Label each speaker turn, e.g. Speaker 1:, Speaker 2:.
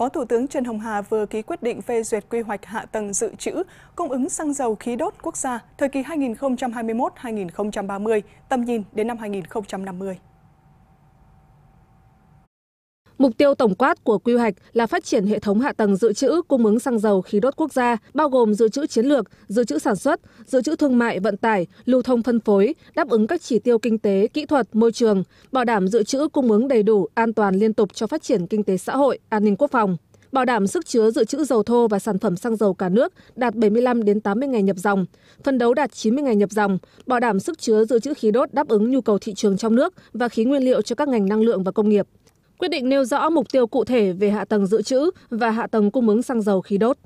Speaker 1: Phó Thủ tướng Trần Hồng Hà vừa ký quyết định phê duyệt quy hoạch hạ tầng dự trữ, cung ứng xăng dầu khí đốt quốc gia thời kỳ 2021-2030, tầm nhìn đến năm
Speaker 2: 2050 mục tiêu tổng quát của quy hoạch là phát triển hệ thống hạ tầng dự trữ cung ứng xăng dầu khí đốt quốc gia bao gồm dự trữ chiến lược dự trữ sản xuất dự trữ thương mại vận tải lưu thông phân phối đáp ứng các chỉ tiêu kinh tế kỹ thuật môi trường bảo đảm dự trữ cung ứng đầy đủ an toàn liên tục cho phát triển kinh tế xã hội an ninh quốc phòng bảo đảm sức chứa dự trữ dầu thô và sản phẩm xăng dầu cả nước đạt 75 đến 80 ngày nhập dòng, phân đấu đạt 90 ngày nhập dòng, bảo đảm sức chứa dự trữ khí đốt đáp ứng nhu cầu thị trường trong nước và khí nguyên liệu cho các ngành năng lượng và công nghiệp quyết định nêu rõ mục tiêu cụ thể về hạ tầng dự trữ và hạ tầng cung ứng xăng dầu khí đốt